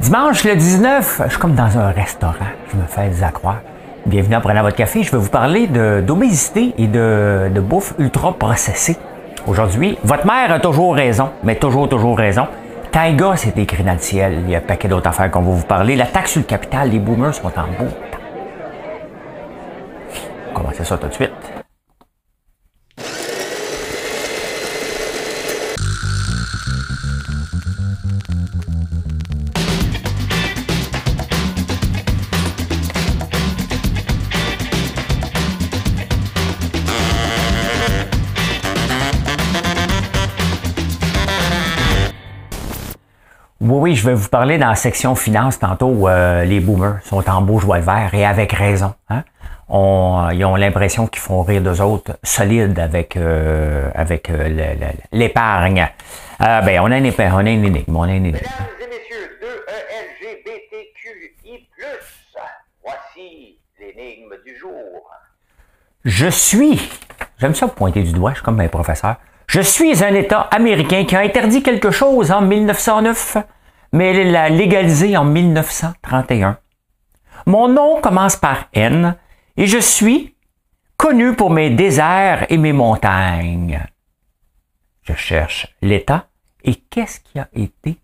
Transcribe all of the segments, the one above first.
Dimanche le 19, je suis comme dans un restaurant. Je me fais accroire. Bienvenue à Prenez votre café. Je vais vous parler d'obésité et de, bouffe ultra processée. Aujourd'hui, votre mère a toujours raison, mais toujours, toujours raison. Taïga, c'est écrit dans le ciel. Il y a un paquet d'autres affaires qu'on va vous parler. La taxe sur le capital, les boomers sont en bout. commencer ça tout de suite. vais vous parler dans la section finance tantôt. Euh, les boomers sont en beau joie vert et avec raison. Hein. ils ont l'impression qu'ils font rire d'eux autres solides avec, euh, avec euh, l'épargne. ben, on a, une, on énigme, on a une e voici l'énigme du jour. Je suis, j'aime ça pointer du doigt, je suis comme mes professeurs, je suis un État américain qui a interdit quelque chose en 1909 mais elle l'a légalisé en 1931. Mon nom commence par N et je suis connu pour mes déserts et mes montagnes. Je cherche l'État et qu'est-ce qui a été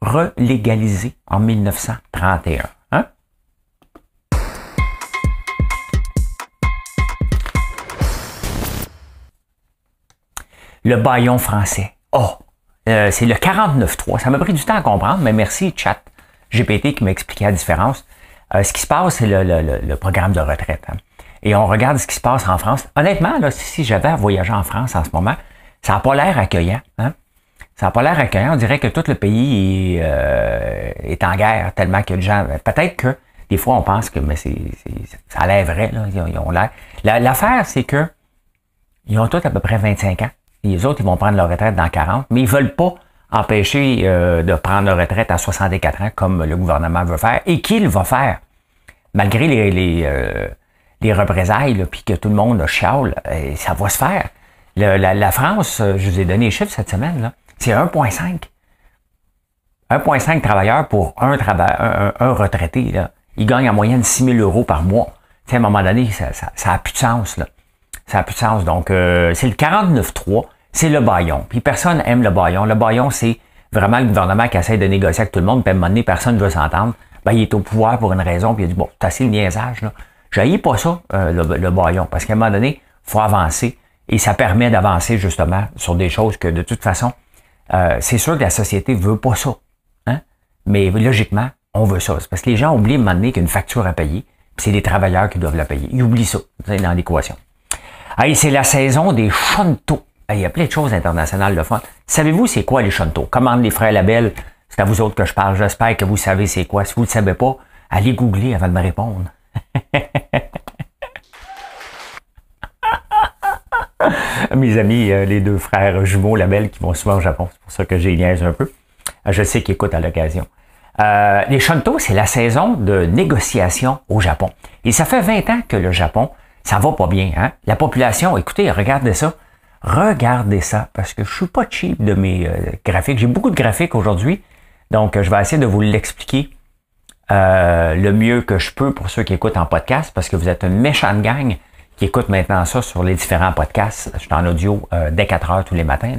relégalisé en 1931? Hein? Le baillon français. Oh, euh, c'est le 49.3. Ça m'a pris du temps à comprendre, mais merci, chat GPT, qui m'a expliqué la différence. Euh, ce qui se passe, c'est le, programme de retraite. Hein. Et on regarde ce qui se passe en France. Honnêtement, là, si j'avais à voyager en France en ce moment, ça n'a pas l'air accueillant. Hein. Ça n'a pas l'air accueillant. On dirait que tout le pays est, euh, en guerre, tellement que les gens. Ben, peut-être que des fois, on pense que mais c'est, ça a l'air vrai. Ils ont, l'air. l'affaire, c'est que ils ont tous à peu près 25 ans. Les autres, ils vont prendre leur retraite dans 40, mais ils veulent pas empêcher euh, de prendre leur retraite à 64 ans comme le gouvernement veut faire et qu'il va faire, malgré les, les, euh, les représailles, puis que tout le monde chiale, et euh, ça va se faire. la, France, je vous ai donné les chiffres cette semaine, c'est 1,5. 1,5 travailleurs pour un, retraité. Ils gagnent en moyenne 6 000 euros par mois. à un moment donné, ça n'a a plus de sens. Là. Ça n'a plus de sens. Donc, c'est le 49.3 c'est le baillon. Puis personne aime le baillon. Le baillon, c'est vraiment le gouvernement qui essaie de négocier avec tout le monde, puis à un moment donné, personne ne veut s'entendre. Ben, il est au pouvoir pour une raison, puis il dit, bon, c'est assez le niaisage, là. J'haïs pas ça, euh, le, bâillon, parce qu'à un moment donné, faut avancer. Et ça permet d'avancer, justement, sur des choses que, de toute façon, euh, c'est sûr que la société veut pas ça. Hein? Mais logiquement, on veut ça. parce que les gens oublient à un moment donné qu'une facture à payer, puis c'est les travailleurs qui doivent la payer. Ils oublient ça, dans l'équation. c'est la saison des chanteaux il y a plein de choses internationales de fond. Savez-vous c'est quoi les Shonto? Commande les frères Labelle. C'est à vous autres que je parle. J'espère que vous savez c'est quoi. Si vous ne le savez pas, allez googler avant de me répondre. Mes amis, euh, les deux frères jumeaux Labelle qui vont souvent au Japon. C'est pour ça que j'ai liaise un peu. Euh, je sais qu'ils écoutent à l'occasion. Euh, les Shonto, c'est la saison de négociation au Japon. Et ça fait 20 ans que le Japon, ça va pas bien. Hein? La population, écoutez, regardez ça. Regardez ça, parce que je suis pas cheap de mes euh, graphiques. J'ai beaucoup de graphiques aujourd'hui, donc euh, je vais essayer de vous l'expliquer euh, le mieux que je peux pour ceux qui écoutent en podcast, parce que vous êtes une méchante gang qui écoute maintenant ça sur les différents podcasts. Je suis en audio dès 4 heures tous les matins.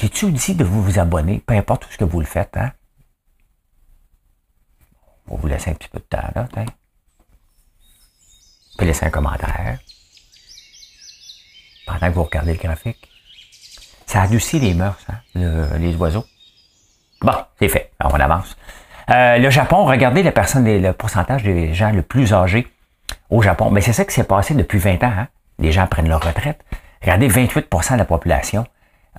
J'ai-tu dit de vous, vous abonner, peu importe ce que vous le faites, hein? On va vous laisser un petit peu de temps, là, Vous laisser un commentaire pendant que vous regardez le graphique. Ça adoucit les mœurs, hein, les oiseaux. Bon, c'est fait. on avance. Euh, le Japon, regardez la personne, le pourcentage des gens le plus âgés au Japon. Mais c'est ça qui s'est passé depuis 20 ans. Hein. Les gens prennent leur retraite. Regardez, 28 de la population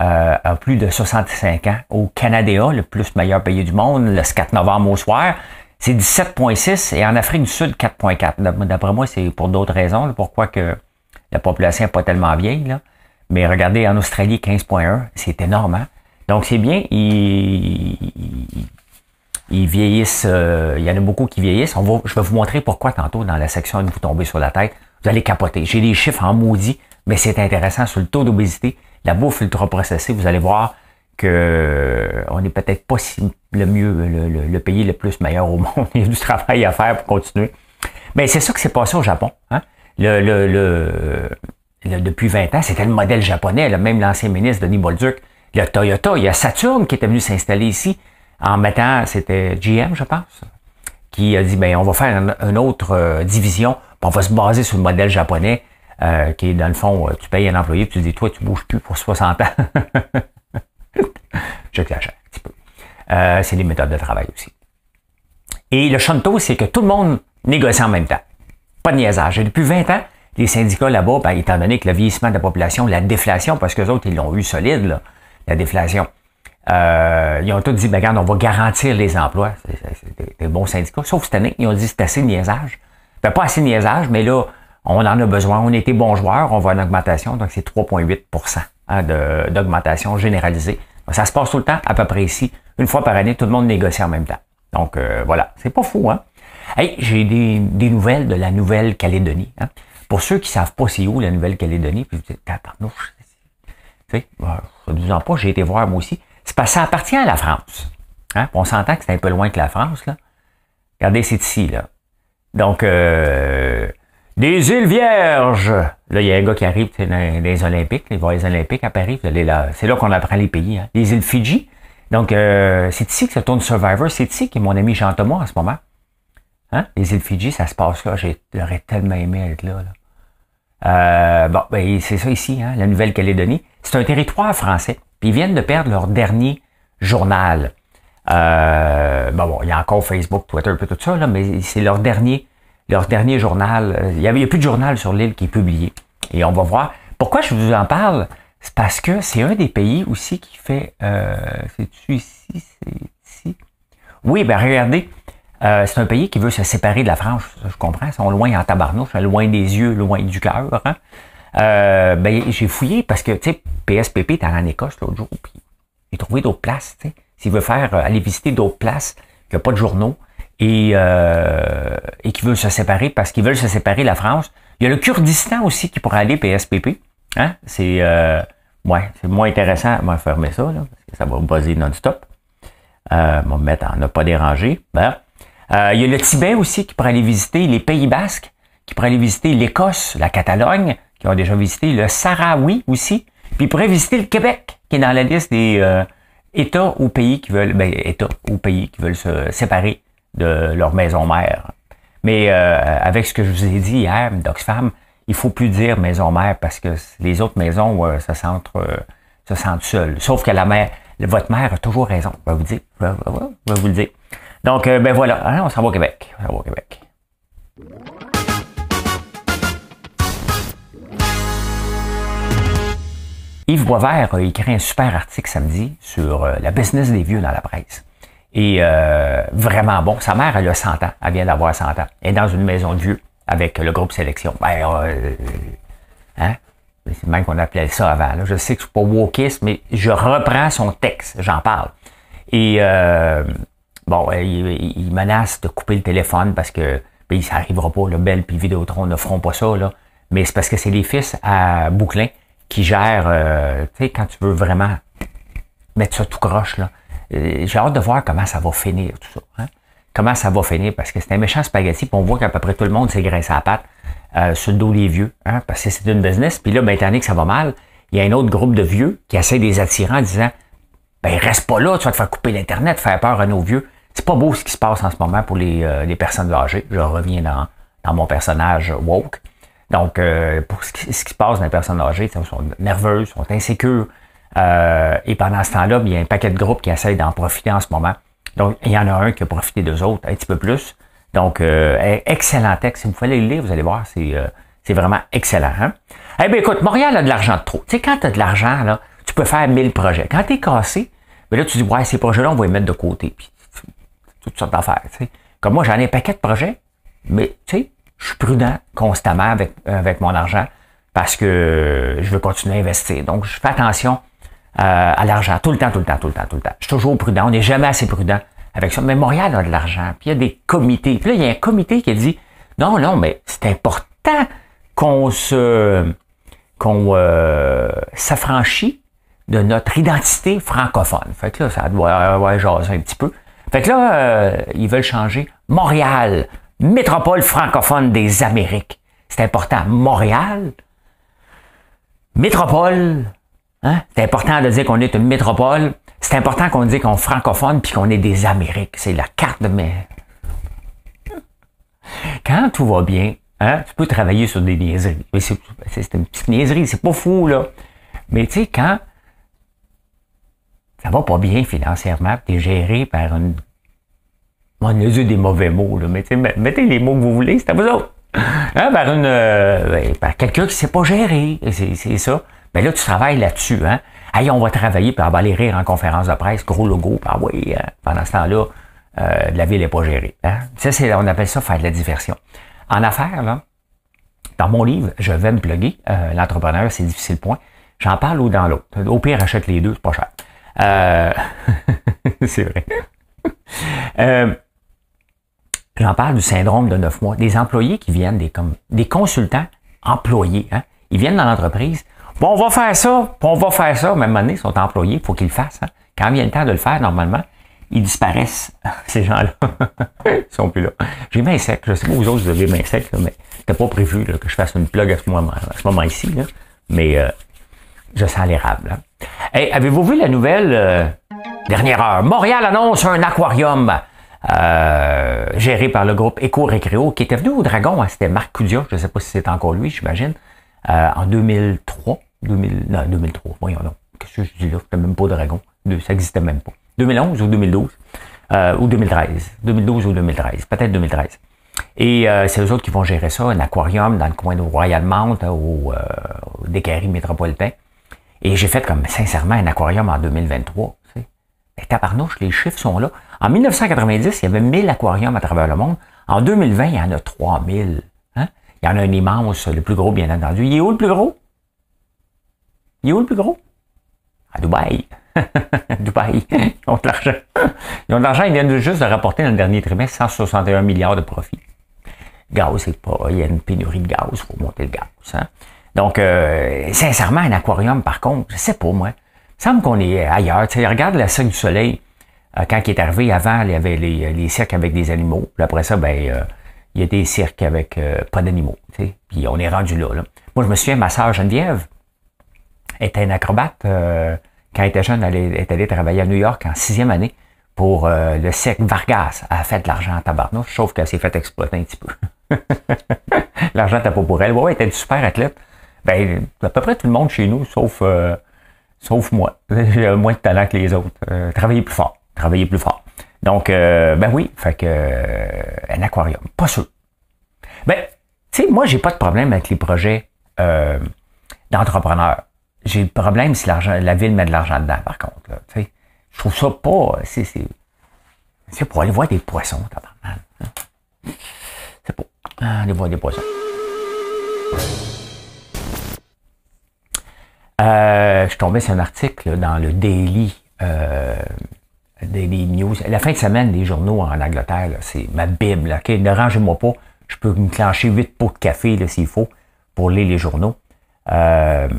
euh, a plus de 65 ans. Au Canada, le plus meilleur pays du monde, le 4 novembre au soir, c'est 17,6 et en Afrique du Sud, 4,4. D'après moi, c'est pour d'autres raisons. pourquoi que la population n'est pas tellement vieille, là. Mais regardez, en Australie, 15.1, c'est énorme, hein? Donc c'est bien, ils, vieillissent, euh, il y en a beaucoup qui vieillissent. je vais vous montrer pourquoi tantôt dans la section de vous tombez sur la tête. Vous allez capoter. J'ai des chiffres en maudit, mais c'est intéressant sur le taux d'obésité, la bouffe ultra processée, vous allez voir que euh, on n'est peut-être pas le mieux, le, pays le plus meilleur au monde. Il y a du travail à faire pour continuer. Mais c'est ça que s'est passé au Japon. Hein? Euh, le, depuis 20 ans, c'était le modèle japonais. même l'ancien ministre Denis Bolduc, le Toyota, il y a Saturn qui était venu s'installer ici en mettant, c'était GM, je pense, qui a dit, ben on va faire une, autre euh, division, on va se baser sur le modèle japonais, euh, qui est dans le fond, tu payes un employé, tu dis, toi, tu bouges plus pour 60 ans. Je un petit peu. c'est les méthodes de travail aussi. Et le Shanto, c'est que tout le monde négocie en même temps. Pas de niaisage. Et depuis 20 ans, les syndicats là-bas, ben, étant donné que le vieillissement de la population, la déflation, parce que les autres, ils l'ont eu solide, la déflation. Euh, ils ont tous dit, ben, regarde, on va garantir les emplois. C'est des, bons syndicats. Sauf cette année, ils ont dit, c'est assez de niaisage. Ben, pas assez de niaisage, mais là, on en a besoin. On était bons joueurs, on voit une augmentation, donc c'est 3,8 hein, d'augmentation généralisée. Ça se passe tout le temps, à peu près ici. Une fois par année, tout le monde négocie en même temps. Donc euh, voilà, c'est pas fou, hein? Hey, j'ai des, nouvelles de la Nouvelle-Calédonie. Hein. Pour ceux qui ne savent pas c'est où la Nouvelle-Calédonie, puis vous dites, attends, je ne en pas, j'ai été voir moi aussi. C'est parce ça appartient à la France. Hein. On s'entend que c'est un peu loin que la France, là. Regardez, c'est ici, là. Donc, euh, des îles Vierges. Là, il y a un gars qui arrive dans les Olympiques, il va Olympiques à Paris. Là, c'est là qu'on apprend les pays. Hein. Les îles Fidji. Donc, euh, c'est ici que se tourne Survivor. C'est ici que mon ami Jean Thomas en ce moment. Hein? Les îles Fidji, ça se passe là. J'aurais tellement aimé être là. Euh, bon, ben, c'est ça ici, hein, la Nouvelle-Calédonie. C'est un territoire français. Puis ils viennent de perdre leur dernier journal. Euh, bon, bon, il y a encore Facebook, Twitter, un peu tout ça, là, mais c'est leur dernier, leur dernier journal. Il n'y a, plus de journal sur l'île qui est publié. Et on va voir. Pourquoi je vous en parle? C'est parce que c'est un des pays aussi qui fait... Euh, C'est-tu ici? C'est ici? Oui, ben regardez, euh, c'est un pays qui veut se séparer de la France, je comprends, ils sont loin en tabarnouche, loin des yeux, loin du cœur. Hein. Euh, ben, j'ai fouillé parce que, tu sais, PSPP était en Écosse l'autre jour, puis j'ai trouvé d'autres places, tu sais. S'il veut faire, euh, aller visiter d'autres places, qu'il n'y a pas de journaux, et, euh, et qui veut se séparer parce qu'ils veulent se séparer de la France. Il y a le Kurdistan aussi qui pourrait aller PSPP. Hein? C'est ouais, c'est moins intéressant. On fermer ça parce que ça va buzzer non-stop. Euh, on en pas dérangé. Ben, euh, il y a le Tibet aussi qui pourrait aller visiter les Pays Basques, qui pourrait aller visiter l'Écosse, la Catalogne, qui ont déjà visité le Sahraoui aussi, puis il pourrait visiter le Québec, qui est dans la liste des euh, États ou pays qui veulent, ben, États ou pays qui veulent se séparer de leur maison mère. Mais euh, avec ce que je vous ai dit hier d'Oxfam, il faut plus dire maison mère parce que les autres maisons se sentent se seules. Sauf que la mère, votre mère a toujours raison. Je vais vous dire, je vais, je vais vous le dire. Donc, euh, ben voilà, hein, on s'en va au Québec. On va au Québec. Yves Boisvert a écrit un super article samedi sur euh, la business des vieux dans la presse. Et euh, vraiment bon. Sa mère, elle a 100 ans. Elle vient d'avoir 100 ans. Elle est dans une maison de vieux avec le groupe Sélection. Ben, euh, hein? C'est même qu'on appelait ça avant. Je sais que je suis pas wokiste, mais je reprends son texte. J'en parle. Et euh, Bon, euh, ils menacent de couper le téléphone parce que ben, ça n'arrivera pas, le Bell puis Vidéotron ne feront pas ça, là. Mais c'est parce que c'est les fils à Bouclin qui gèrent, euh, tu sais, quand tu veux vraiment mettre ça tout croche, là. Euh, j'ai hâte de voir comment ça va finir, tout ça. Hein. Comment ça va finir, parce que c'est un méchant spaghetti, puis on voit qu'à peu près tout le monde s'est graissé à la patte euh, sur le dos des vieux, hein? parce que c'est une business. Puis là, ben, que ça va mal, il y a un autre groupe de vieux qui essaie des attirants en disant ben reste pas là, tu vas te faire couper l'Internet, faire peur à nos vieux. C'est pas beau ce qui se passe en ce moment pour les, euh, les personnes âgées. Je reviens dans, dans mon personnage woke. Donc, euh, pour ce qui, se passe dans les personnes âgées, elles sont nerveuses, sont insécures. Euh, et pendant ce temps-là, il y a un paquet de groupes qui essayent d'en profiter en ce moment. Donc, il y en a un qui a profité d'eux autres un petit peu plus. Donc, euh, excellent texte. Si vous voulez le lire, vous allez voir, c'est c'est vraiment excellent. Hein? Eh bien, écoute, Montréal a de l'argent de trop. Tu sais, quand tu as de l'argent, là, tu peux faire mille projets. Quand tu es cassé, mais ben là, tu dis, ouais, ces projets-là, on va les mettre de côté. Puis, toutes sortes d'affaires. Comme moi, j'en un paquet de projets, mais tu sais, je suis prudent constamment avec, avec mon argent parce que je veux continuer à investir. Donc, je fais attention euh, à l'argent tout le temps, tout le temps, tout le temps, tout le temps. Je suis toujours prudent. On n'est jamais assez prudent avec ça. Mais Montréal a de l'argent. Puis il y a des comités. Puis là, il y a un comité qui dit non, non, mais c'est important qu'on se qu'on euh, s'affranchit de notre identité francophone. Fait que là, ça doit avoir un petit peu. Fait que là, euh, ils veulent changer Montréal, métropole francophone des Amériques. C'est important. Montréal, métropole, hein? c'est important de dire qu'on est une métropole. C'est important qu'on dise qu'on est francophone puis qu'on est des Amériques. C'est la carte de mer. Quand tout va bien, hein, tu peux travailler sur des niaiseries. C'est une petite niaiserie, c'est pas fou, là. Mais tu sais, quand ça va pas bien financièrement, tu es géré par une... Mon Dieu, des mauvais mots, là, mais mettez les mots que vous voulez, c'est à vous autres. Hein, par une, euh, ben, par quelqu'un qui sait pas gérer, c'est ça. Mais ben là, tu travailles là-dessus. Hein? Allez, on va travailler, puis on va aller rire en conférence de presse, gros logo, ah oui, hein. pendant ce temps-là, euh, la ville n'est pas gérée. Hein. Ça, c'est, on appelle ça faire de la diversion. En affaires, dans mon livre, je vais me plugger, euh, l'entrepreneur, c'est difficile point. J'en parle ou dans l'autre. Au pire, achète les deux, c'est pas cher. Euh, c'est vrai. Euh, j'en parle du syndrome de neuf mois. Des employés qui viennent, des, comme, des consultants employés, hein, ils viennent dans l'entreprise. Bon, on va faire ça, on va faire ça. Même année, ils sont employés, il faut qu'ils le fassent. Hein. Quand vient le temps de le faire, normalement, ils disparaissent, ces gens-là. ils sont plus là. J'ai main sec. Je sais pas, vous autres, vous avez main sec, mais c'était pas prévu que je fasse une plug à ce moment, à ce moment ici. Mais euh, je sens l'érable. Hein. Hey, avez-vous vu la nouvelle euh, dernière heure? Montréal annonce un aquarium euh, géré par le groupe Éco-Récréo qui était venu au Dragon. Hein, c'était Marc Coudia, je ne sais pas si c'est encore lui, j'imagine, euh, en 2003. non, 2003, voyons donc. Qu'est-ce que je dis là? Je même pas au Dragon. Ça n'existait même pas. 2011 ou 2012? Euh, ou 2013. 2012 ou 2013. Peut-être 2013. Et c'est eux autres qui vont gérer ça, un aquarium dans le coin de Royal Mount, ou au, euh, des métropolitain. Et j'ai fait comme sincèrement un aquarium en 2023. Tu sais. Ben, les chiffres sont là. En 1990, il y avait 1000 aquariums à travers le monde. En 2020, il y en a 3000. Hein. Il y en a un immense, le plus gros, bien entendu. Il est où le plus gros? Il est où le plus gros? À Dubaï. Dubaï, ils ont de l'argent. Ils ont de l'argent, ils viennent juste de rapporter dans le dernier trimestre 161 milliards de profits. Gaz, c'est pas. Il y a une pénurie de gaz, il faut monter le gaz. Hein. Donc, euh, sincèrement, un aquarium, par contre, je sais pas, moi. Il semble qu'on est euh, ailleurs. Tu regarde la Cirque du Soleil. Euh, quand il est arrivé, avant, il y avait les, cirques avec des animaux. après ça, ben, il y a des cirques avec pas d'animaux. Puis on est rendu là, Moi, je me souviens, ma sœur Geneviève était une acrobate. quand elle était jeune, elle est allée travailler à New York en sixième année pour le cirque Vargas. Elle a fait de l'argent à tabarnouche, sauf qu'elle s'est fait exploiter un petit peu. l'argent n'était pas pour elle. Ouais, elle était une super athlète. Ben, à peu près tout le monde chez nous, sauf, euh, sauf moi. J'ai moins de talent que les autres. Euh, travailler plus fort. Travailler plus fort. Donc, euh, ben oui, fait que un aquarium, pas sûr. Ben, tu sais, moi, j'ai pas de problème avec les projets d'entrepreneurs. J'ai le problème si l'argent, la ville met de l'argent dedans, par contre. Tu je trouve ça pas. C'est, c'est, c'est pour aller voir des poissons, t'as hein. C'est pour aller voir des poissons. Euh, je tombais sur un article dans le Daily, euh, Daily News. La fin de semaine, les journaux en Angleterre, c'est ma Bible. Ok, Ne rangez-moi pas. Je peux me clencher vite pots de café s'il faut pour lire les journaux. Euh,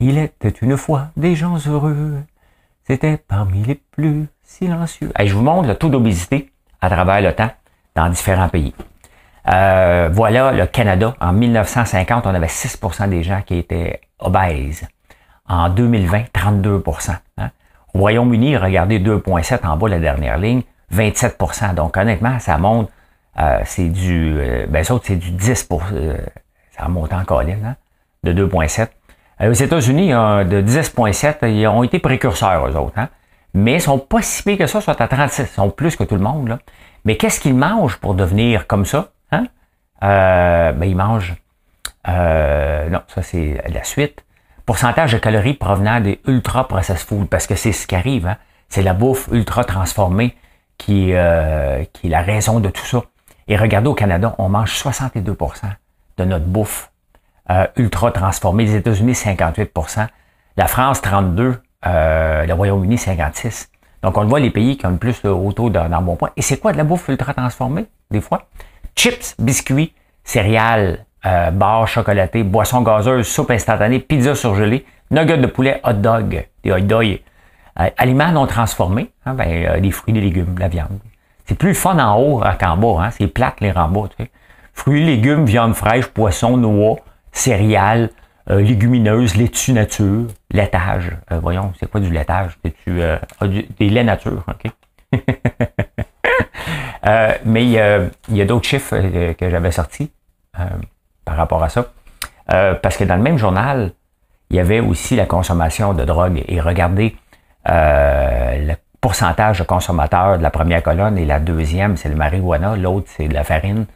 il était une fois des gens heureux. C'était parmi les plus silencieux. je vous montre le taux d'obésité à travers le temps dans différents pays. Euh, voilà le Canada. En 1950, on avait 6 des gens qui étaient obèses. En 2020, 32 hein. Au Royaume-Uni, regardez 2,7 en bas la dernière ligne, 27 Donc honnêtement, ça monte, euh, c'est du, euh, ben ça, c'est du 10 euh, ça monte encore là, hein, de 2,7. aux États-Unis, de 10,7, ils ont été précurseurs, aux autres. Hein? Mais ils sont pas si que ça, soit à 36, ils sont plus que tout le monde. Là. Mais qu'est-ce qu'ils mangent pour devenir comme ça? Hein? ben, ils mangent euh, non, ça c'est la suite. Pourcentage de calories provenant des ultra processed foods. parce que c'est ce qui arrive. Hein? C'est la bouffe ultra transformée qui, euh, qui est la raison de tout ça. Et regardez au Canada, on mange 62% de notre bouffe euh, ultra transformée. Les États-Unis, 58%. La France, 32%. le Royaume-Uni, 56%. Donc, on voit, les pays qui ont le plus de haut taux dans, bon point. Et c'est quoi de la bouffe ultra transformée, des fois? Chips, biscuits, céréales, euh, bar chocolaté, boisson gazeuse, soupe instantanée, pizza surgelée, nuggets de poulet, hot dog, des hot dogs, euh, aliments non transformés, hein, ben, euh, des fruits, des légumes, la viande. C'est plus fun en haut qu'en bas, hein, c'est plate les rembourses. Fruits, légumes, viande fraîche, poisson, noix, céréales, euh, légumineuses, laitue nature, laitage. voyons, c'est quoi du laitage? Tu, ah, des laits nature, OK? mais il y a d'autres chiffres que j'avais sortis par rapport à ça. Euh, parce que dans le même journal, il y avait aussi la consommation de drogue. Et regardez euh, le pourcentage de consommateurs de la première colonne et la deuxième, c'est le marijuana, l'autre, c'est de la farine.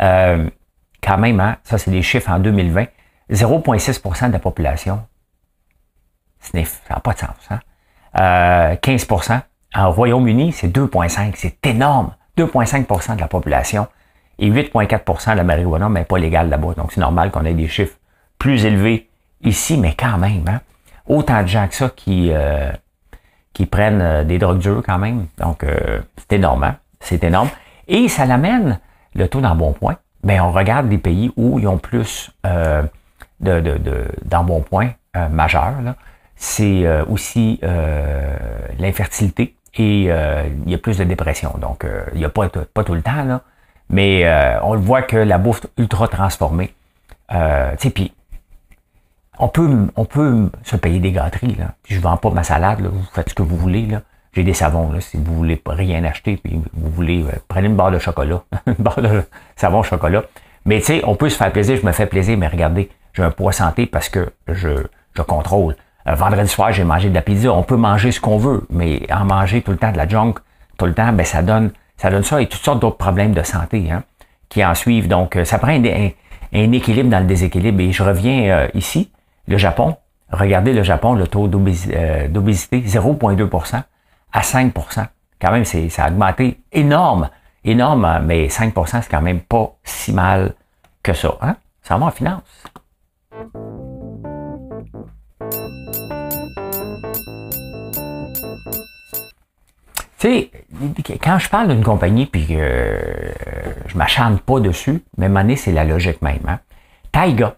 Euh, quand même, hein, ça, c'est des chiffres en 2020. 0,6 de la population sniff. Ça n'a pas de sens. Hein? 15 euh, En Royaume-Uni, c'est 2,5. C'est énorme. 2,5 de la population et 8,4 de la marijuana, mais pas légale là-bas. Donc, c'est normal qu'on ait des chiffres plus élevés ici, mais quand même, hein? autant de gens que ça qui, euh, qui prennent euh, des drogues dures quand même. Donc, euh, c'est énorme, hein. c'est énorme. Et ça l'amène le taux d'embonpoint. Mais ben, on regarde des pays où ils ont plus euh, de, de, d'embonpoint majeur. Là. C'est aussi l'infertilité et il y a plus de dépression. Donc, il n'y a pas, pas tout le temps, là, mais euh, on le voit que la bouffe ultra transformée, euh, tu sais, puis on peut, on peut se payer des gâteries. Là. Je ne vends pas ma salade, là. vous faites ce que vous voulez. Là. J'ai des savons, là, si vous voulez rien acheter, puis vous voulez, euh, prenez une barre de chocolat, une barre de savon chocolat. Mais tu sais, on peut se faire plaisir, je me fais plaisir, mais regardez, j'ai un poids santé parce que je, je contrôle. Euh, vendredi soir, j'ai mangé de la pizza. On peut manger ce qu'on veut, mais en manger tout le temps de la junk, tout le temps, ben, ça donne ça donne ça et toutes sortes d'autres problèmes de santé hein, qui en suivent. Donc, euh, ça prend un, équilibre dans le déséquilibre. Et je reviens euh, ici, le Japon. Regardez le Japon, le taux euh, d'obésité, 0,2 à 5 Quand même, c'est ça a augmenté énorme, énorme, mais 5 c'est quand même pas si mal que ça. Hein? Ça va en finance. Tu sais, quand je parle d'une compagnie, puis euh, je m'acharne pas dessus, même année, c'est la logique même. Hein? Taiga,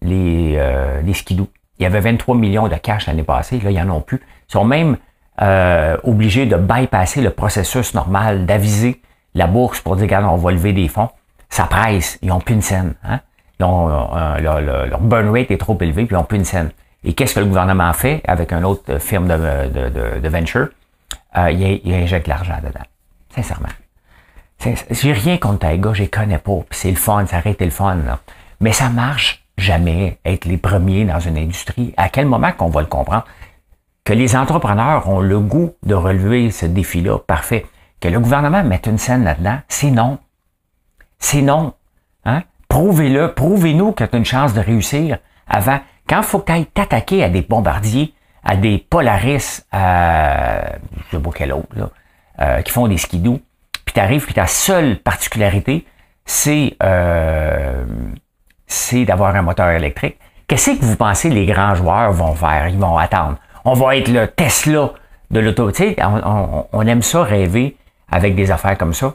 les, euh, les skidoo, il y avait 23 millions de cash l'année passée, là, ils en ont plus. Ils sont même euh, obligés de bypasser le processus normal, d'aviser la bourse pour dire, regarde, on va lever des fonds. Ça presse, ils ont plus une scène. Hein? Euh, leur, burn rate est trop élevé, puis ils ont plus une scène. Et qu'est-ce que le gouvernement fait avec un autre firme de venture? Ah, il, injecte injecte l'argent dedans. Sincèrement. J'ai rien contre Taïga, je les connais pas. c'est le fun, ça aurait été le fun. Mais ça marche jamais, être les premiers dans une industrie. À quel moment qu'on va le comprendre? Que les entrepreneurs ont le goût de relever ce défi-là, parfait. Que le gouvernement mette une scène là-dedans, c'est non. C'est non. Hein? Prouvez-le, prouvez-nous que tu une chance de réussir avant. Quand faut que t'attaquer à des bombardiers, à des Polaris, à je sais pas quel autre, euh, qui font des skidoo. Puis t'arrives, puis ta seule particularité, c'est euh, c'est d'avoir un moteur électrique. Qu'est-ce que vous pensez les grands joueurs vont faire? Ils vont attendre. On va être le Tesla de l'auto. on, aime ça rêver avec des affaires comme ça.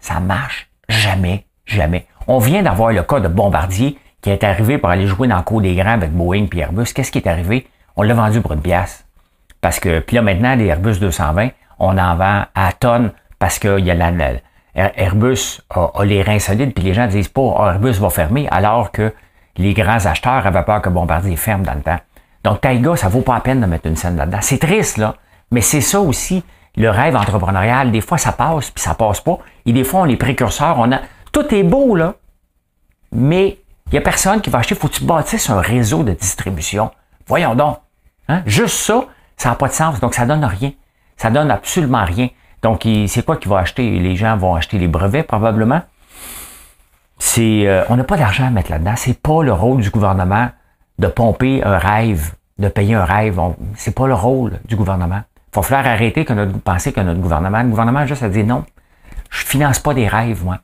Ça marche jamais, jamais. On vient d'avoir le cas de Bombardier qui est arrivé pour aller jouer dans le cours des grands avec Boeing et Airbus. Qu'est-ce qui est arrivé? On l'a vendu pour de pièce. Parce que, puis là, maintenant, les Airbus 220, on en vend à tonnes parce qu'il y a la, Airbus a, les reins solides, puis les gens disent pas ah, Airbus va fermer, alors que les grands acheteurs avaient peur que Bombardier ferme dans le temps. Donc, Taiga, ça vaut pas la peine de mettre une scène là-dedans. C'est triste, là, mais c'est ça aussi, le rêve entrepreneurial. Des fois, ça passe, puis ça passe pas. Et des fois, on est précurseurs, on a... Tout est beau, là, mais il y a personne qui va acheter. Faut que tu bâtisses un réseau de distribution. Voyons donc. Hein? Juste ça, ça n'a pas de sens. Donc, ça donne rien. Ça donne absolument rien. Donc, c'est quoi qu'ils va acheter? Les gens vont acheter les brevets, probablement. C'est, euh, on n'a pas d'argent à mettre là-dedans. C'est pas le rôle du gouvernement de pomper un rêve, de payer un rêve. c'est pas le rôle du gouvernement. Il faire falloir arrêter que notre, penser que notre gouvernement, le gouvernement a juste à dire non, je finance pas des rêves, moi.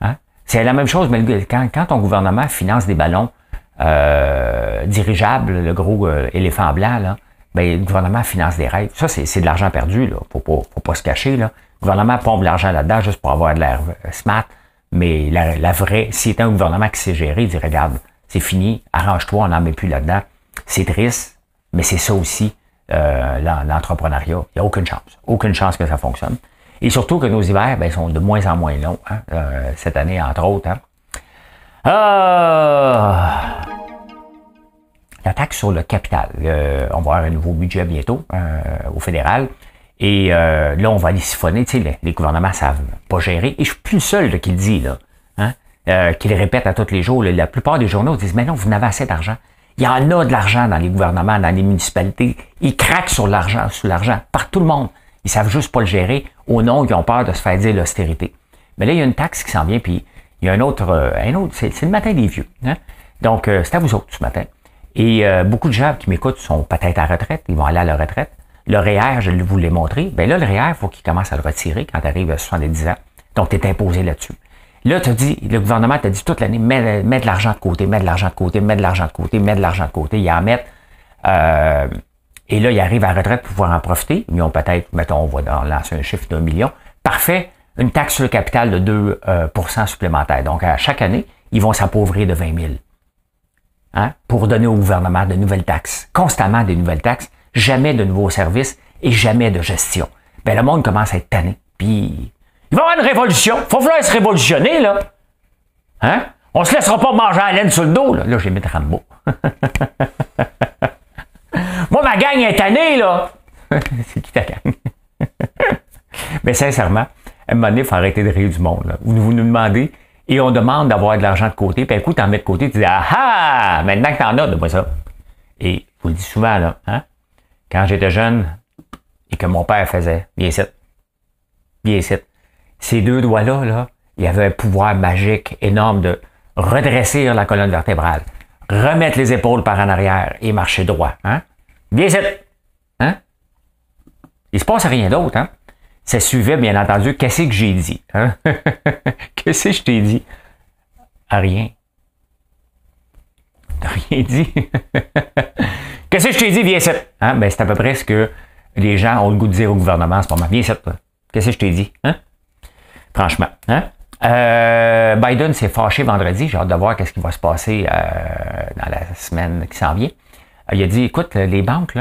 Hein? C'est la même chose, mais quand, quand ton gouvernement finance des ballons, euh, dirigeable, le gros euh, éléphant blanc, là, ben, le gouvernement finance des règles. Ça, c'est de l'argent perdu, là, pour, pas pas se cacher. Là. Le gouvernement pompe l'argent là-dedans juste pour avoir de l'air euh, smart, mais la, vraie, si c'est un gouvernement qui s'est géré, il dit, regarde, c'est fini, arrange-toi, on n'en met plus là-dedans. C'est triste, mais c'est ça aussi, l'entrepreneuriat. Il n'y a aucune chance, aucune chance que ça fonctionne. Et surtout que nos hivers ben, sont de moins en moins longs. Hein, cette année, entre autres, hein? Ah! La taxe sur le capital. Euh, on va avoir un nouveau budget bientôt euh, au fédéral. Et euh, là, on va aller siphonner. Tu sais, les, gouvernements ne savent pas gérer. Et je suis plus le seul qui le dit, là. Hein, qui le répète à tous les jours. La plupart des journaux disent, mais non, vous n'avez assez d'argent. Il y en a de l'argent dans les gouvernements, dans les municipalités. Ils craquent sur l'argent, sur l'argent, par tout le monde. Ils savent juste pas le gérer. Au nom, ils ont peur de se faire dire l'austérité. Mais là, il y a une taxe qui s'en vient, puis il y a un autre, euh, un autre, c'est le matin des vieux. Hein. Donc, euh, c'est à vous autres ce matin. Et euh, beaucoup de gens qui m'écoutent sont peut-être à retraite, ils vont aller à la retraite. Le REER, e je vous l'ai montré. Ben là, le REER, il e faut qu'il commence à le retirer quand tu arrives à 70 ans. Donc, tu es imposé là-dessus. Là, tu dit, le gouvernement t'a dit toute l'année, mets, de l'argent de côté, mets de l'argent de côté, mets de l'argent de côté, mets de l'argent de côté. Il y en mettent. Euh, et là, ils arrivent à la retraite pour pouvoir en profiter. Ils ont peut-être, mettons, on va lancer un chiffre d'un million. Parfait une taxe sur le capital de 2 euh, supplémentaire. Donc, à chaque année, ils vont s'appauvrir de 20 000 hein, pour donner au gouvernement de nouvelles taxes. Constamment des nouvelles taxes, jamais de nouveaux services et jamais de gestion. Ben, le monde commence à être tanné. Puis, il va y avoir une révolution. Il Faut falloir se révolutionner, là. Hein? On se laissera pas manger à la laine sur le dos, là. Là, j'ai mis de Rambo. Moi, ma gang est tannée, là. C'est qui ta gang? Mais sincèrement, un moment donné, il faut arrêter de rire du monde. Vous, vous nous demandez, et on demande d'avoir de l'argent de côté, puis écoute, tu en mets de côté, tu dis Ah maintenant que tu as, donne-moi ça. Et je vous le dis souvent, là, hein? Quand j'étais jeune et que mon père faisait, bien ici, bien ici, ces deux doigts-là, là, il y avait un pouvoir magique énorme de redresser la colonne vertébrale, remettre les épaules par en arrière et marcher droit. Hein? Bien Hein? Il se passe rien d'autre, hein? Ça suivait, bien entendu, qu'est-ce que j'ai dit? Hein? qu'est-ce que je t'ai dit? Rien. Rien dit. qu'est-ce que je t'ai dit? Viens ici. Hein? Ben, c'est à peu près ce que les gens ont le goût de dire au gouvernement en ce moment. Viens ici. Qu'est-ce que je t'ai dit? Hein? Franchement. Euh, Biden s'est fâché vendredi. J'ai hâte de voir qu'est-ce qui va se passer euh, dans la semaine qui s'en vient. Euh, il a dit, écoute, les banques,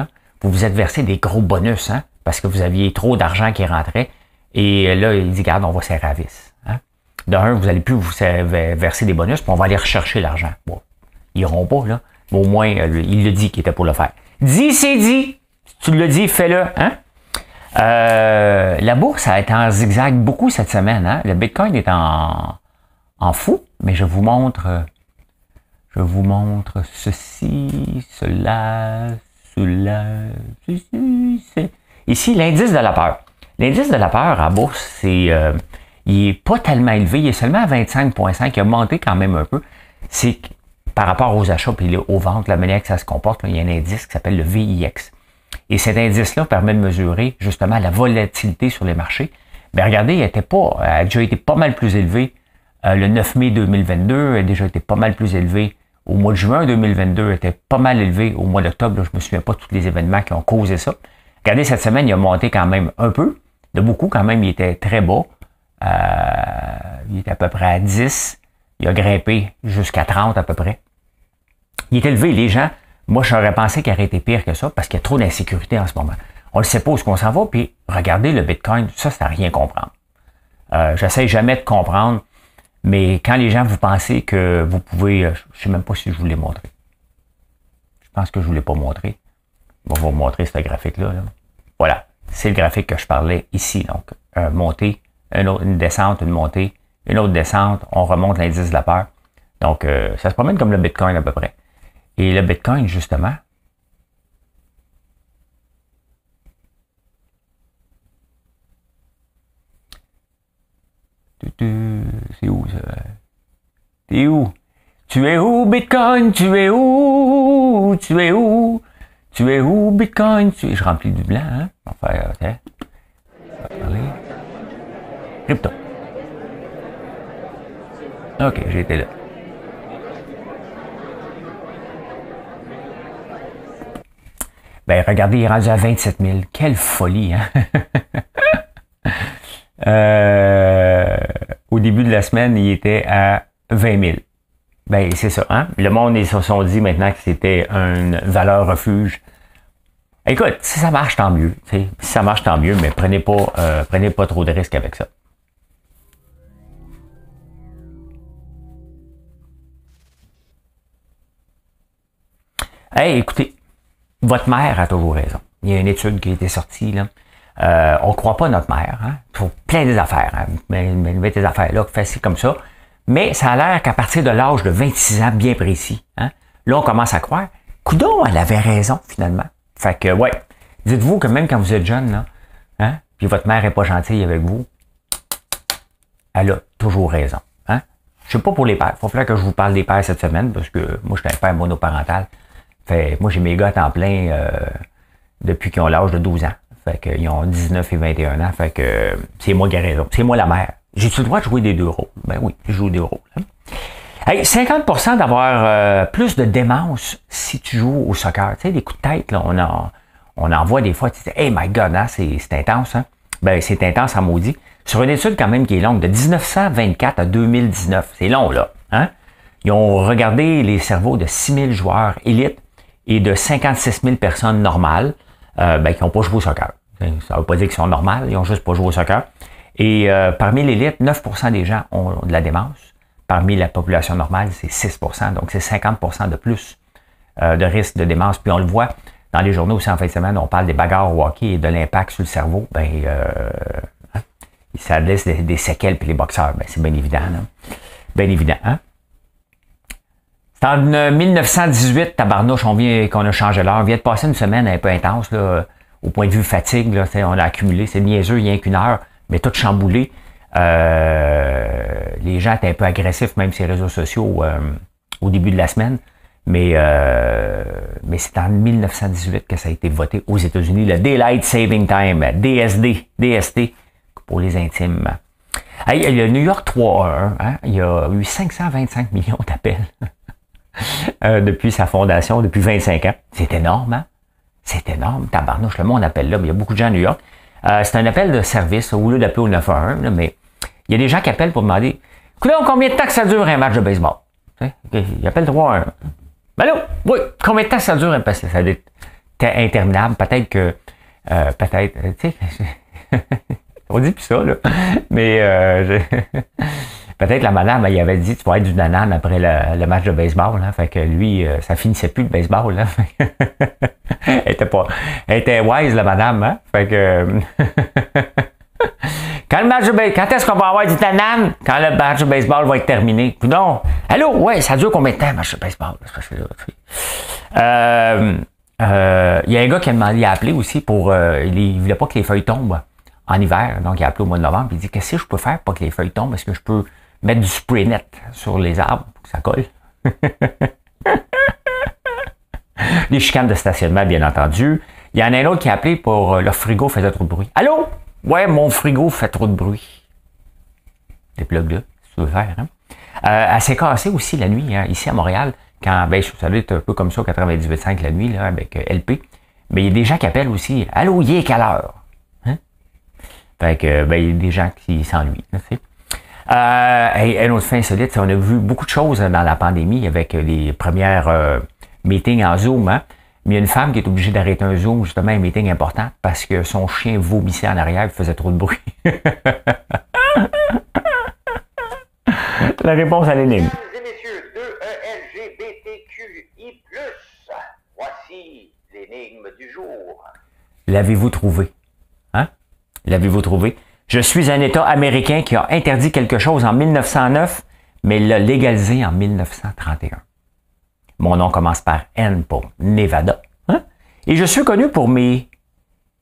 vous vous êtes versé des gros bonus parce que vous aviez trop d'argent qui rentrait. Et là, il dit, garde, on va s'en ravisse. Hein. D'un, vous n'allez plus vous verser des bonus, puis on va aller rechercher l'argent. Bon, ils n'iront pas, là. Mais au moins, euh, il le dit qu'il était pour le faire. Dis, c'est dit. tu le dis, fais-le. Hein? Euh, la bourse a été en zigzag beaucoup cette semaine. Hein? Le Bitcoin est en, fou, mais je vous montre. Euh, je vous montre ceci, cela, cela, ceci, Ici, l'indice de la peur. L'indice de la peur à bourse, c'est, euh, il n'est pas tellement élevé, il est seulement à 25,5, il a monté quand même un peu. C'est par rapport aux achats et aux ventes, la manière que ça se comporte, il y a un indice qui s'appelle le VIX. Et cet indice-là permet de mesurer justement la volatilité sur les marchés. Mais regardez, il était pas, euh, a déjà été pas mal plus élevé euh, le 9 mai 2022, a déjà été pas mal plus élevé au mois de juin 2022, était pas mal élevé au mois d'octobre. Je me souviens pas de tous les événements qui ont causé ça. Regardez, cette semaine, il a monté quand même un peu, de beaucoup quand même, il était très bas. Euh, il était à peu près à 10. Il a grimpé jusqu'à 30 à peu près. Il est élevé, les gens. Moi, j'aurais pensé qu'il aurait été pire que ça parce qu'il y a trop d'insécurité en ce moment. On le sait pas où qu'on s'en va, puis regardez le Bitcoin, ça, c'est à rien comprendre. Euh, J'essaie jamais de comprendre, mais quand les gens vous pensez que vous pouvez, euh, je sais même pas si je vous l'ai montré. Je pense que je ne vous l'ai pas montré. On va vous montrer ce graphique-là. là voilà, c'est le graphique que je parlais ici. Donc, une montée, une, descente, une montée, une autre descente, on remonte l'indice de la peur. Donc, euh, ça se promène comme le Bitcoin à peu près. Et le Bitcoin, justement, C'est où ça? T'es où? Tu es où, Bitcoin? Tu es où? Tu es où? Tu es où, Bitcoin? Tu es... Je remplis du blanc, hein? On va OK. On Crypto. OK, j'ai été là. Ben, regardez, il est rendu à 27 000. Quelle folie, hein? euh, au début de la semaine, il était à 20 000. Ben, c'est ça. Hein? Le monde, ils se sont dit maintenant que c'était une valeur refuge. Écoute, si ça marche, tant mieux. Si ça marche, tant mieux, mais prenez pas, euh, prenez pas trop de risques avec ça. Hey, écoutez, votre mère a toujours raison. Il y a une étude qui a été sortie, là. Euh, on croit pas notre mère, hein, pour plein des affaires. Hein? Mais, mais, affaires là, facile comme ça. Mais ça a l'air qu'à partir de l'âge de 26 ans bien précis, hein, là, on commence à croire. Coudon, elle avait raison, finalement. Fait que, ouais. Dites-vous que même quand vous êtes jeune, là, hein, puis votre mère est pas gentille avec vous, elle a toujours raison. Hein? Je sais pas pour les pères. Il faut falloir que je vous parle des pères cette semaine, parce que moi, je suis un père monoparental. Fait, moi, j'ai mes gars à plein euh, depuis qu'ils ont l'âge de 12 ans. Fait qu'ils ont 19 et 21 ans. Fait que c'est moi qui ai raison. C'est moi la mère. J'ai-tu le droit de jouer des deux rôles? Ben oui, je joue des rôles. 50% hein. d'avoir euh, plus de démence si tu joues au soccer. Tu sais, des coups de tête, on, en, on voit des fois. Tu dis, hey my God, hein, c'est intense. Hein? Ben, c'est intense à maudit. Sur une étude quand même qui est longue, de 1924 à 2019. C'est long, là. Hein. Ils ont regardé les cerveaux de 6000 joueurs élites et de 56 000 personnes normales euh, ben, qui n'ont pas joué au soccer. Ben, ça ne veut pas dire qu'ils sont normales, ils n'ont juste pas joué au soccer. Et euh, parmi l'élite, 9% des gens ont de la démence. Parmi la population normale, c'est 6%, donc c'est 50% de plus euh, de risque de démence. Puis on le voit dans les journaux aussi en fin de semaine, on parle des bagarres au hockey et de l'impact sur le cerveau. Ben, ça euh, hein, laisse des, séquelles, puis les boxeurs, ben, c'est bien évident. Bien évident. Hein. C'est en 1918, tabarnouche, on vient qu'on a changé l'heure. On vient de passer une semaine un peu intense, là, au point de vue fatigue. Là, on a accumulé, c'est niaiseux, il n'y a qu'une heure mais tout chamboulé. Euh, les gens étaient un peu agressifs, même sur les réseaux sociaux euh, au début de la semaine. Mais, euh, mais c'est en 1918 que ça a été voté aux États-Unis, le Daylight Saving Time, DSD, DST, pour les intimes. le New York 3, hein, il y a eu 525 millions d'appels euh, depuis sa fondation, depuis 25 ans. C'est énorme, hein? C'est énorme, tabarnouche, le monde appelle là, mais il y a beaucoup de gens à New York. Euh, c'est un appel de service, au lieu d'appeler au 911, mais il y a des gens qui appellent pour demander comment combien de temps que ça dure un match de baseball hein? Ils appellent 3-1. Allô ben Oui, combien de temps ça dure un passé ça doit être interminable. Peut-être que. Euh, peut-être. Tu sais, on dit plus ça, là. Mais. Euh, peut-être la madame, elle, avait dit, tu vas être du nanane après le, le match de baseball. Là. Fait que lui, euh, ça finissait plus le baseball. Là. elle était pas, elle était wise, la madame. Hein? Fait que... quand le match de quand est-ce qu'on va avoir du nanane? Quand le match de baseball va être terminé. Non. Allô, ouais, ça dure combien de temps, le match de baseball? Euh, euh, il y a un gars qui a demandé, à appeler aussi pour, euh, il, ne voulait pas que les feuilles tombent en hiver. Donc, il a appelé au mois de novembre, il dit, qu'est-ce que je peux faire pour que les feuilles tombent? Est-ce que je peux mettre du spray net sur les arbres pour que ça colle. les chicanes de stationnement, bien entendu. Il y en a un autre qui a appelé pour euh, leur frigo faisait trop de bruit. Allô? Ouais, mon frigo fait trop de bruit. Des plugs-là, c'est tu veux hein. euh, elle s'est cassée aussi la nuit, hein, ici à Montréal, quand, ben, vous savez être un peu comme ça, 98.5 la nuit, là, avec euh, LP. Mais il y a des gens qui appellent aussi. Allô, il est quelle heure? Hein? ben, il y a des gens qui s'ennuient, tu euh, et une autre fin solide, on a vu beaucoup de choses dans la pandémie avec les premières euh, meetings en Zoom. Hein. Mais il y a une femme qui est obligée d'arrêter un Zoom, justement, un meeting important, parce que son chien vomissait en arrière il faisait trop de bruit. la réponse à l'énigme. L'avez-vous trouvé? Hein? L'avez-vous trouvé? Je suis un État américain qui a interdit quelque chose en 1909, mais l'a légalisé en 1931. Mon nom commence par N pour Nevada. Hein? Et je suis connu pour mes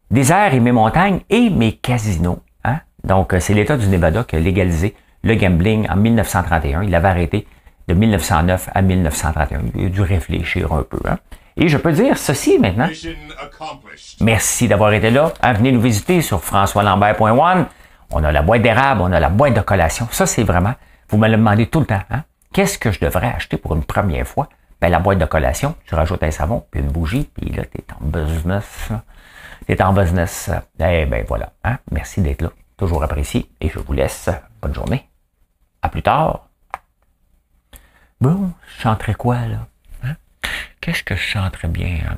déserts et mes montagnes et mes casinos. Hein? Donc, euh, c'est l'État du Nevada qui a légalisé le gambling en 1931. Il l'avait arrêté de 1909 à 1931. Il a dû réfléchir un peu. Hein? Et je peux dire ceci maintenant. Merci d'avoir été là. Hein, venez nous visiter sur françoislambert.one. On a la boîte d'érable, on a la boîte de collation. Ça, c'est vraiment, vous me le demandez tout le temps. Hein. Qu'est-ce que je devrais acheter pour une première fois? Ben, la boîte de collation, tu rajoutes un savon, puis une bougie, puis là, t'es en business. T'es en business. Eh ben voilà. Hein. Merci d'être là. Toujours apprécié. Et je vous laisse. Bonne journée. À plus tard. Bon, je chanterai quoi, là? qu'est-ce que je chanterais bien? Hein?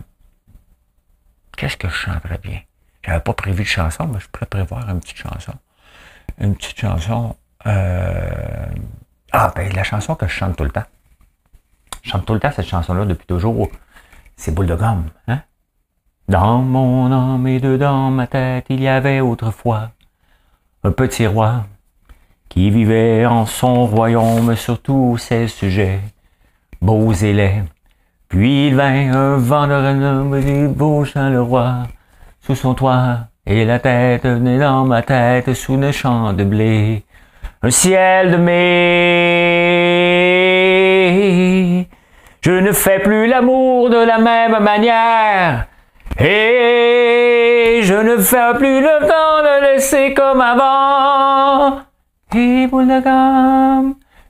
Qu'est-ce que je chanterais bien? J'avais pas prévu de chanson, mais je pourrais prévoir une petite chanson. Une petite chanson. Euh, ah, ben, la chanson que je chante tout le temps. Je chante tout le temps cette chanson-là depuis toujours. C'est boule de gomme, hein? Dans mon âme et dedans ma tête, il y avait autrefois un petit roi qui vivait en son royaume sur tous ses sujets, beaux et laids. Puis il vint un vent de renom du beau roi sous son toit, et la tête venait dans ma tête sous nos champs de blé. Un ciel de mai. Je ne fais plus l'amour de la même manière. Et je ne fais plus le temps de laisser comme avant. Et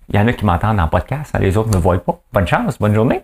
Il y en a qui m'entendent en podcast, hein, les autres ne me voient pas. Bonne chance, bonne journée.